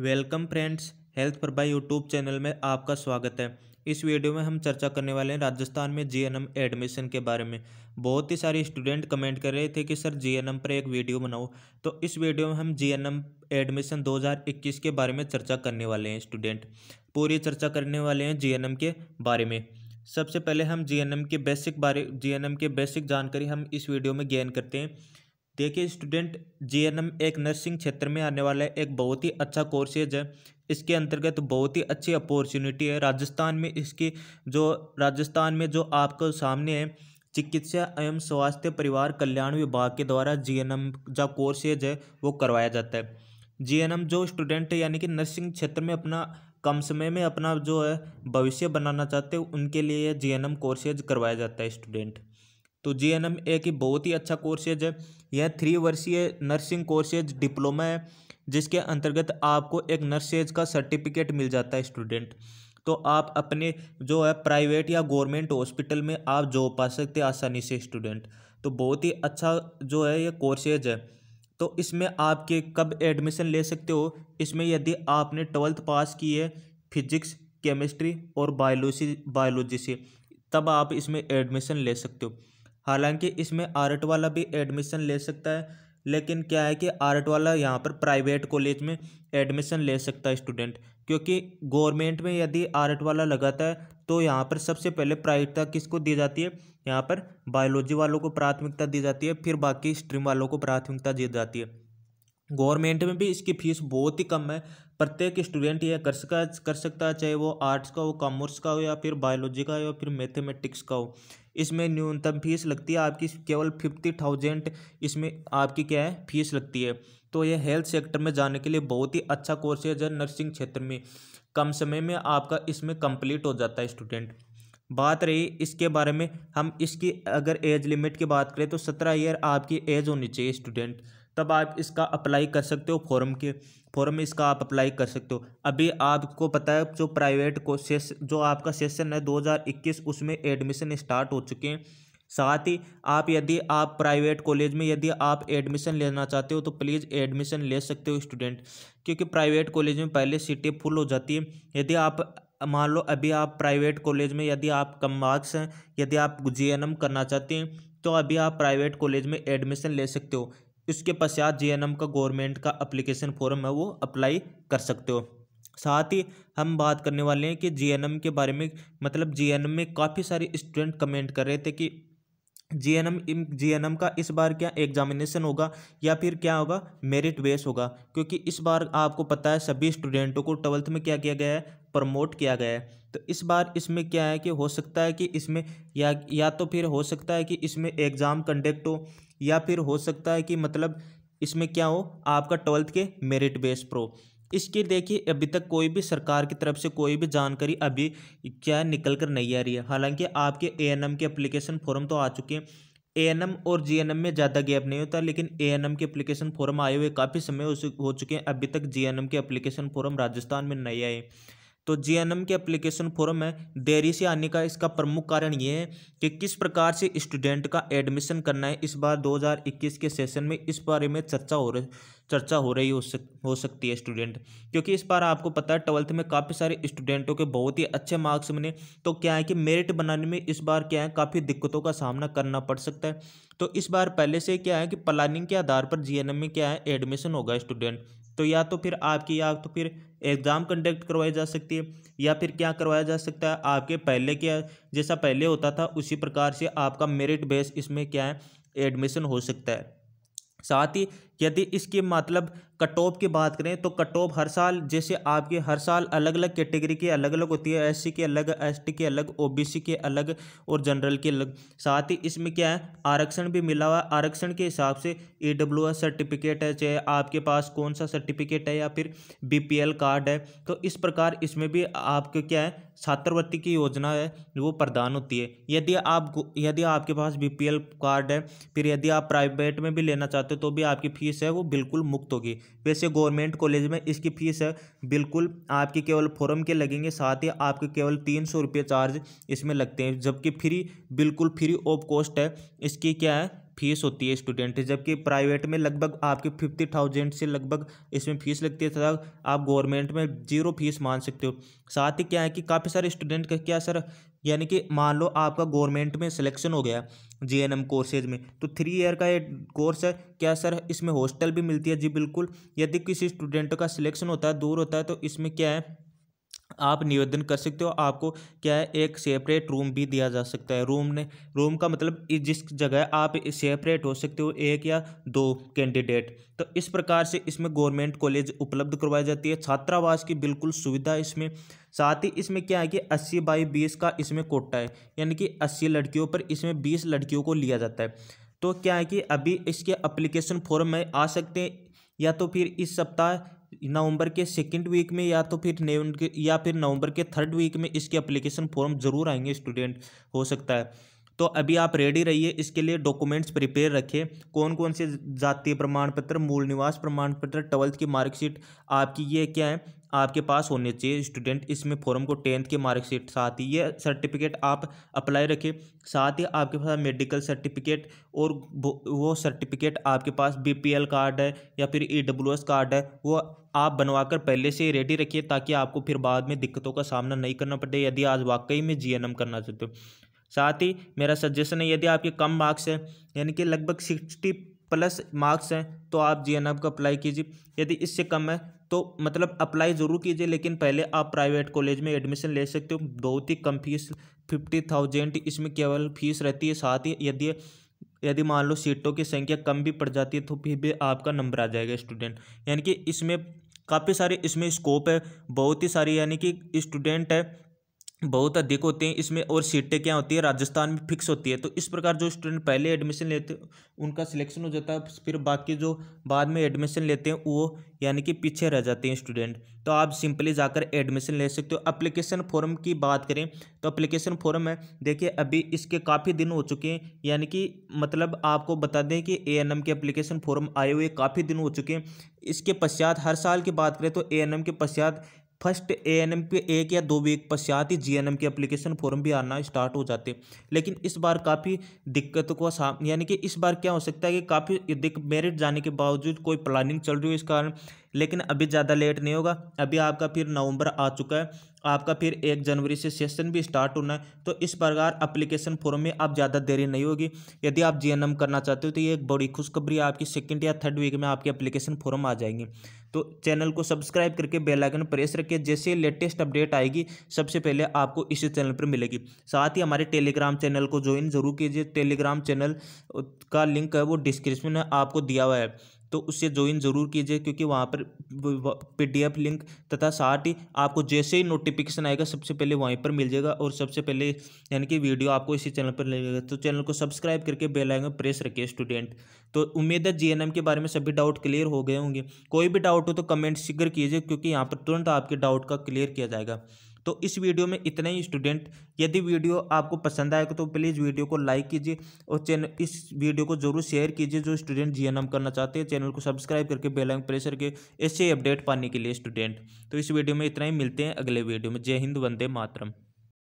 welcome friends health पर बाई YouTube channel में आपका स्वागत है इस वीडियो में हम चर्चा करने वाले हैं राजस्थान में जीएनएम एडमिशन के बारे में बहुत ही सारे स्टूडेंट कमेंट कर रहे थे कि सर जीएनएम पर एक वीडियो बनाओ तो इस वीडियो में हम जीएनएम एडमिशन 2021 के बारे में चर्चा करने वाले हैं स्टूडेंट पूरी चर्चा करने वाले हैं जी के बारे में सबसे पहले हम जी के बेसिक बारे जी के बेसिक जानकारी हम इस वीडियो में गेन करते हैं देखिए स्टूडेंट जे एक नर्सिंग क्षेत्र में आने वाला है एक बहुत ही अच्छा कोर्सेज है इसके अंतर्गत तो बहुत ही अच्छी अपॉर्चुनिटी है राजस्थान में इसकी जो राजस्थान में जो आपको सामने है चिकित्सा एवं स्वास्थ्य परिवार कल्याण विभाग के द्वारा जी एन जो कोर्सेज है वो करवाया जाता है जी जो स्टूडेंट है यानी कि नर्सिंग क्षेत्र में अपना कम समय में अपना जो है भविष्य बनाना चाहते हैं उनके लिए जी एन कोर्सेज करवाया जाता है स्टूडेंट तो जे एन एम एक ही बहुत ही अच्छा कोर्सेज है यह थ्री वर्षीय नर्सिंग कोर्सेज डिप्लोमा है जिसके अंतर्गत आपको एक नर्सेज का सर्टिफिकेट मिल जाता है स्टूडेंट तो आप अपने जो है प्राइवेट या गवर्नमेंट हॉस्पिटल में आप जॉब पा सकते आसानी से स्टूडेंट तो बहुत ही अच्छा जो है ये कोर्सेज है तो इसमें आपके कब एडमिशन ले सकते हो इसमें यदि आपने ट्वेल्थ पास की है फिजिक्स केमिस्ट्री और बायोलॉजी बायोलॉजी से तब आप इसमें एडमिशन ले सकते हो हालांकि इसमें आर्ट वाला भी एडमिशन ले सकता है लेकिन क्या है कि आर्ट वाला यहाँ पर प्राइवेट कॉलेज में एडमिशन ले सकता है स्टूडेंट क्योंकि गवर्नमेंट में यदि आर्ट वाला लगाता है तो यहाँ पर सबसे पहले प्राथमिकता किसको दी जाती है यहाँ पर बायोलॉजी वालों को प्राथमिकता दी जाती है फिर बाकी स्ट्रीम वालों को प्राथमिकता दी जाती है गवर्नमेंट में भी इसकी फीस बहुत ही कम है प्रत्येक स्टूडेंट यह कर सका कर सकता है चाहे वो आर्ट्स का हो कॉमर्स का हो या फिर बायोलॉजी का हो या फिर मैथमेटिक्स का हो इसमें न्यूनतम फीस लगती है आपकी केवल फिफ्टी थाउजेंड इसमें आपकी क्या है फीस लगती है तो यह हेल्थ सेक्टर में जाने के लिए बहुत ही अच्छा कोर्स है जो नर्सिंग क्षेत्र में कम समय में आपका इसमें कंप्लीट हो जाता है स्टूडेंट बात रही इसके बारे में हम इसकी अगर एज लिमिट की बात करें तो सत्रह ईयर आपकी एज होनी चाहिए स्टूडेंट तब आप इसका अप्लाई कर सकते हो फॉर्म के फॉर्म में इसका आप अप्लाई कर सकते हो अभी आपको पता है जो प्राइवेट को सेस जो आपका सेशन है 2021 उसमें एडमिशन स्टार्ट हो चुके हैं साथ ही आप यदि आप प्राइवेट कॉलेज में यदि आप एडमिशन लेना चाहते हो तो प्लीज़ एडमिशन ले सकते हो स्टूडेंट क्योंकि प्राइवेट कॉलेज में पहले सीटें फुल हो जाती है यदि आप मान लो अभी आप प्राइवेट कॉलेज में यदि आप कम मार्क्स हैं यदि आप जी करना चाहते हैं तो अभी आप प्राइवेट कॉलेज में एडमिशन ले सकते हो इसके पश्चात जे का गवर्नमेंट का अप्लीकेशन फॉर्म है वो अप्लाई कर सकते हो साथ ही हम बात करने वाले हैं कि जे के बारे में मतलब जे में काफ़ी सारे स्टूडेंट कमेंट कर रहे थे कि एन एम का इस बार क्या एग्जामिनेशन होगा या फिर क्या होगा मेरिट बेस होगा क्योंकि इस बार आपको पता है सभी स्टूडेंटों को ट्वेल्थ में क्या किया गया है प्रमोट किया गया है तो इस बार इसमें क्या है कि हो सकता है कि इसमें या या तो फिर हो सकता है कि इसमें एग्ज़ाम कंडक्ट हो या फिर हो सकता है कि मतलब इसमें क्या हो आपका ट्वेल्थ के मेरिट बेस प्रो इसके देखिए अभी तक कोई भी सरकार की तरफ से कोई भी जानकारी अभी क्या निकल कर नहीं आ रही है हालांकि आपके ए एन एम के अप्लीकेशन फॉर्म तो आ चुके हैं ए एन एम और जी एन एम में ज़्यादा गैप नहीं होता लेकिन ए एन एम के अप्लीकेशन फॉर्म आए हुए काफ़ी समय हो चुके हैं अभी तक जी एन एम के अप्लीकेशन फॉर्म राजस्थान में नहीं आए तो जे के एप्लीकेशन फॉर्म में देरी से आने का इसका प्रमुख कारण ये है कि किस प्रकार से स्टूडेंट का एडमिशन करना है इस बार 2021 के सेशन में इस बारे में चर्चा हो रही चर्चा हो रही हो सक हो सकती है स्टूडेंट क्योंकि इस बार आपको पता है ट्वेल्थ में काफ़ी सारे स्टूडेंटों के बहुत ही अच्छे मार्क्स मिले तो क्या है कि मेरिट बनाने में इस बार क्या है काफ़ी दिक्कतों का सामना करना पड़ सकता है तो इस बार पहले से क्या है कि प्लानिंग के आधार पर जी में क्या है एडमिशन होगा स्टूडेंट तो या तो फिर आपकी या तो फिर एग्ज़ाम कंडक्ट करवाई जा सकती है या फिर क्या करवाया जा सकता है आपके पहले क्या जैसा पहले होता था उसी प्रकार से आपका मेरिट बेस इसमें क्या है एडमिशन हो सकता है साथ ही यदि इसके मतलब कट ऑफ की बात करें तो कट ऑफ हर साल जैसे आपके हर साल अलग अलग कैटेगरी की अलग अलग होती है एससी के अलग एसटी के अलग ओबीसी के अलग और जनरल के अलग साथ ही इसमें क्या है आरक्षण भी मिला हुआ है आरक्षण के हिसाब से ई सर्टिफिकेट है चाहे आपके पास कौन सा सर्टिफिकेट है या फिर बी कार्ड है तो इस प्रकार इसमें भी आपके क्या है छात्रवृत्ति की योजना है वो प्रदान होती है यदि आप यदि आपके पास बी कार्ड है फिर यदि आप प्राइवेट में भी लेना चाहते हो तो भी आपकी फीस है वो बिल्कुल मुक्त होगी वैसे गवर्नमेंट कॉलेज में इसकी फ़ीस है बिल्कुल आपके केवल फॉर्म के लगेंगे साथ ही आपके केवल तीन सौ रुपये चार्ज इसमें लगते हैं जबकि फ्री बिल्कुल फ्री ऑफ कॉस्ट है इसकी क्या है फीस होती है स्टूडेंट जबकि प्राइवेट में लगभग आपके फिफ्टी थाउजेंड से लगभग इसमें फीस लगती है तथा आप गवर्नमेंट में जीरो फीस मान सकते हो साथ ही क्या है कि काफ़ी सारे स्टूडेंट का क्या सर यानी कि मान लो आपका गवर्नमेंट में सिलेक्शन हो गया जे एन एम कोर्सेज में तो थ्री ईयर का ये कोर्स है क्या सर इसमें हॉस्टल भी मिलती है जी बिल्कुल यदि किसी स्टूडेंट का सिलेक्शन होता है दूर होता है तो इसमें क्या है आप निवेदन कर सकते हो आपको क्या है एक सेपरेट रूम भी दिया जा सकता है रूम ने रूम का मतलब जिस जगह आप सेपरेट हो सकते हो एक या दो कैंडिडेट तो इस प्रकार से इसमें गवर्नमेंट कॉलेज उपलब्ध करवाई जाती है छात्रावास की बिल्कुल सुविधा इसमें साथ ही इसमें क्या है कि अस्सी बाई बीस का इसमें कोटा है यानी कि अस्सी लड़कियों पर इसमें बीस लड़कियों को लिया जाता है तो क्या है कि अभी इसके अप्लीकेशन फॉर्म में आ सकते हैं या तो फिर इस सप्ताह नवंबर के सेकंड वीक में या तो फिर या फिर नवंबर के थर्ड वीक में इसके अप्लीकेशन फॉर्म ज़रूर आएंगे स्टूडेंट हो सकता है तो अभी आप रेडी रहिए इसके लिए डॉक्यूमेंट्स प्रिपेयर रखें कौन कौन से जातीय प्रमाण पत्र मूल निवास प्रमाण पत्र ट्वेल्थ की मार्कशीट आपकी ये क्या है आपके पास होने चाहिए स्टूडेंट इसमें फॉर्म को टेंथ के मार्कशीट साथ ही ये सर्टिफिकेट आप अप्लाई रखें साथ ही आपके पास मेडिकल सर्टिफिकेट और वो सर्टिफिकेट आपके पास बीपीएल कार्ड है या फिर ईडब्ल्यूएस e कार्ड है वो आप बनवाकर पहले से ही रेडी रखिए ताकि आपको फिर बाद में दिक्कतों का सामना नहीं करना पड़े यदि आज वाकई में जी करना चाहते हो साथ ही मेरा सजेशन है यदि आपके कम मार्क्स हैं यानी कि लगभग सिक्सटी प्लस मार्क्स हैं तो आप जी एन का अप्लाई कीजिए यदि इससे कम है तो मतलब अप्लाई ज़रूर कीजिए लेकिन पहले आप प्राइवेट कॉलेज में एडमिशन ले सकते हो बहुत ही कम फीस फिफ्टी थाउजेंड इसमें केवल फीस रहती है साथ ही यदि यदि मान लो सीटों की संख्या कम भी पड़ जाती है तो फिर भी आपका नंबर आ जाएगा स्टूडेंट यानी कि इसमें काफ़ी सारे इसमें स्कोप है बहुत ही सारी यानी कि स्टूडेंट है बहुत अधिक होते हैं इसमें और सीटें क्या होती है राजस्थान में फिक्स होती है तो इस प्रकार जो स्टूडेंट पहले एडमिशन लेते उनका सिलेक्शन हो जाता है फिर बाकी जो बाद में एडमिशन लेते हैं वो यानी कि पीछे रह जाते हैं स्टूडेंट तो आप सिंपली जाकर एडमिशन ले सकते हो अप्लीकेशन फॉर्म की बात करें तो अप्लीकेशन फॉर्म है देखिए अभी इसके काफ़ी दिन हो चुके हैं यानी कि मतलब आपको बता दें कि ए एन एम के अप्लीकेशन फॉर्म आए हुए काफ़ी दिन हो चुके हैं इसके पश्चात हर साल की बात करें तो ए एन एम के पश्चात फर्स्ट ए एन एम के एक या दो वीक पश्चात ही जी एन एम के अप्लीकेशन फॉर्म भी आना स्टार्ट हो जाते लेकिन इस बार काफ़ी दिक्कतों का साम यानी कि इस बार क्या हो सकता है कि काफ़ी मेरिट जाने के बावजूद कोई प्लानिंग चल रही हो इस कारण लेकिन अभी ज़्यादा लेट नहीं होगा अभी आपका फिर नवंबर आ चुका है आपका फिर एक जनवरी से सेशन भी स्टार्ट होना है तो इस प्रकार अप्लीकेशन फॉर्म में आप ज़्यादा देरी नहीं होगी यदि आप जीएनएम करना चाहते हो तो ये एक बड़ी खुशखबरी आपकी सेकेंड या थर्ड वीक में आपकी अप्लीकेशन फॉर्म आ जाएंगी तो चैनल को सब्सक्राइब करके बेल आइकन प्रेस रखिए जैसे लेटेस्ट अपडेट आएगी सबसे पहले आपको इसी चैनल पर मिलेगी साथ ही हमारे टेलीग्राम चैनल को ज्वाइन जरूर कीजिए टेलीग्राम चैनल का लिंक है वो डिस्क्रिप्शन में आपको दिया हुआ है तो उससे ज्वाइन ज़रूर कीजिए क्योंकि वहाँ पर पीडीएफ लिंक तथा साथ ही आपको जैसे ही नोटिफिकेशन आएगा सबसे पहले वहीं पर मिल जाएगा और सबसे पहले यानी कि वीडियो आपको इसी चैनल पर लगेगा तो चैनल को सब्सक्राइब करके बेल आइकन प्रेस रखिए स्टूडेंट तो उम्मीद है जीएनएम के बारे में सभी डाउट क्लियर हो गए होंगे कोई भी डाउट हो तो कमेंट शीघ्र कीजिए क्योंकि यहाँ पर तुरंत आपके डाउट का क्लियर किया जाएगा तो इस वीडियो में इतने ही स्टूडेंट यदि वीडियो आपको पसंद आएगा तो प्लीज़ वीडियो को लाइक कीजिए और चैनल इस वीडियो को जरूर शेयर कीजिए जो स्टूडेंट जी करना चाहते हैं चैनल को सब्सक्राइब करके बेलाइन प्रेस करके ऐसे अपडेट पाने के लिए स्टूडेंट तो इस वीडियो में इतना ही मिलते हैं अगले वीडियो में जय हिंद वंदे मातरम